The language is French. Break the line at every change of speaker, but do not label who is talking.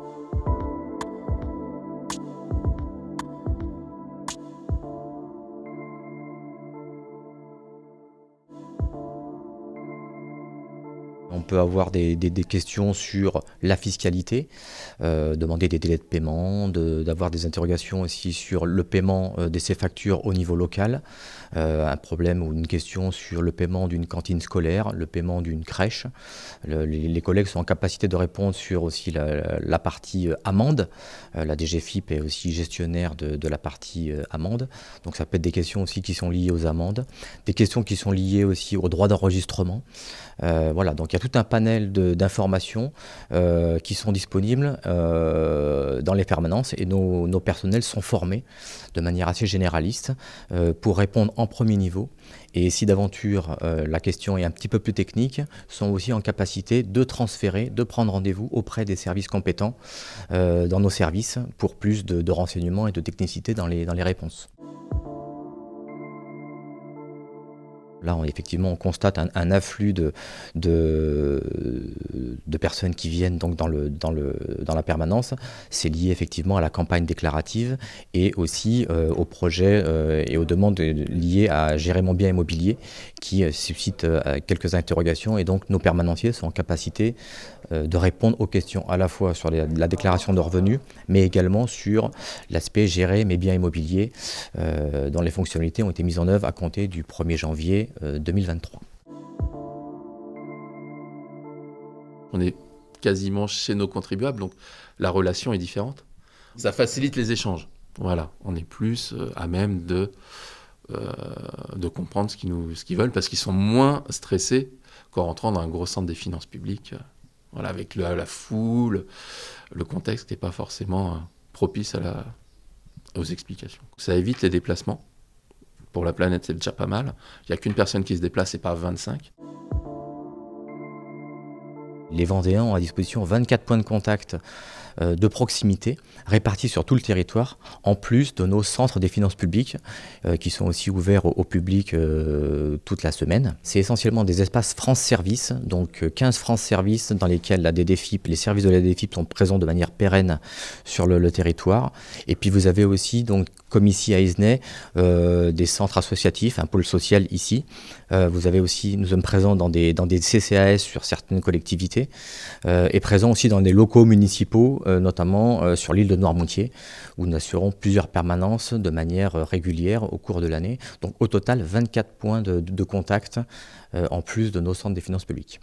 you. On peut avoir des, questions sur la fiscalité, euh, demander des délais de paiement, d'avoir des interrogations aussi sur le paiement euh, de ces factures au niveau local, euh, un problème ou une question sur le paiement d'une cantine scolaire, le paiement d'une crèche. les, collègues sont en capacité de répondre sur aussi la, partie amende. la DGFIP est aussi gestionnaire de, la partie amende. Donc ça peut être des questions aussi qui sont liées aux amendes, des questions qui sont liées aussi au droit d'enregistrement. voilà, donc il y a tout un panel d'informations euh, qui sont disponibles euh, dans les permanences et nos, personnels sont formés de manière assez généraliste euh, pour répondre en premier niveau. Et si d'aventure la question est un petit peu plus technique, sont aussi en capacité de transférer, de prendre rendez-vous auprès des services compétents dans nos services pour plus de, de renseignements et de technicité dans les, dans les réponses. Là, effectivement, on constate un, afflux de, personnes qui viennent donc dans, la permanence. C'est lié effectivement à la campagne déclarative et aussi euh, aux projets euh, et aux demandes liées à gérer mon bien immobilier qui suscite euh, suscitent quelques interrogations. Et donc, nos permanentiers sont en capacité de répondre aux questions à la fois sur la, la déclaration de revenus, mais également sur l'aspect gérer mes biens immobiliers dont les fonctionnalités ont été mises en œuvre à compter du 1er janvier
2023. Euh, on est quasiment chez nos contribuables, donc la relation est différente. Ça facilite les échanges. Voilà, on est plus euh, à même de, euh, de comprendre ce qu'ils, nous, ce veulent parce qu'ils sont moins stressés qu'en rentrant dans un gros centre des finances publiques. Voilà, avec la foule, le contexte n'est pas forcément propice aux explications. Ça évite les déplacements pour la planète, c'est déjà pas mal. Il n'y a qu'une personne qui se déplace et pas 25. Les Vendéens ont
à disposition 24 points de contact euh, de proximité répartis sur tout le territoire, en plus de nos centres des finances publiques euh, qui sont aussi ouverts au, public euh, toute la semaine. C'est essentiellement des espaces France Service, donc 15 France Service dans lesquels la DDFIP, les services de la DDFIP sont présents de manière pérenne sur le, territoire. Et puis vous avez aussi, donc, comme ici à Isney, des centres associatifs, un pôle social ici. vous avez aussi, nous sommes présents dans des, dans des CCAS sur certaines collectivités est euh, présent aussi dans des locaux municipaux, euh, notamment euh, sur l'île de Noirmontier, où nous assurons plusieurs permanences de manière régulière au cours de l'année. Donc au total, 24 points de contact en plus de nos centres des finances publiques.